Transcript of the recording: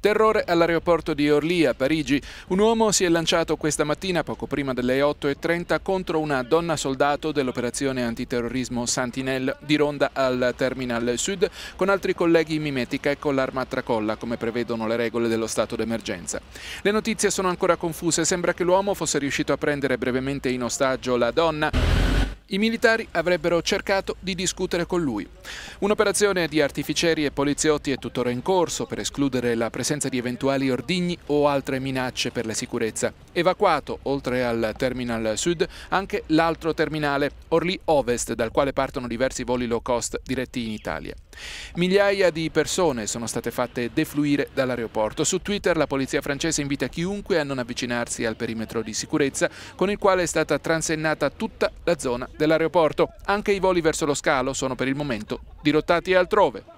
Terrore all'aeroporto di Orly a Parigi. Un uomo si è lanciato questa mattina, poco prima delle 8.30, contro una donna soldato dell'operazione antiterrorismo Sentinel di ronda al Terminal Sud con altri colleghi in mimetica e con l'arma a tracolla, come prevedono le regole dello stato d'emergenza. Le notizie sono ancora confuse. Sembra che l'uomo fosse riuscito a prendere brevemente in ostaggio la donna. I militari avrebbero cercato di discutere con lui. Un'operazione di artificieri e poliziotti è tuttora in corso per escludere la presenza di eventuali ordigni o altre minacce per la sicurezza. Evacuato, oltre al terminal sud, anche l'altro terminale, Orly Ovest, dal quale partono diversi voli low cost diretti in Italia. Migliaia di persone sono state fatte defluire dall'aeroporto. Su Twitter la polizia francese invita chiunque a non avvicinarsi al perimetro di sicurezza con il quale è stata transennata tutta la zona dell'aeroporto. Anche i voli verso lo scalo sono per il momento dirottati altrove.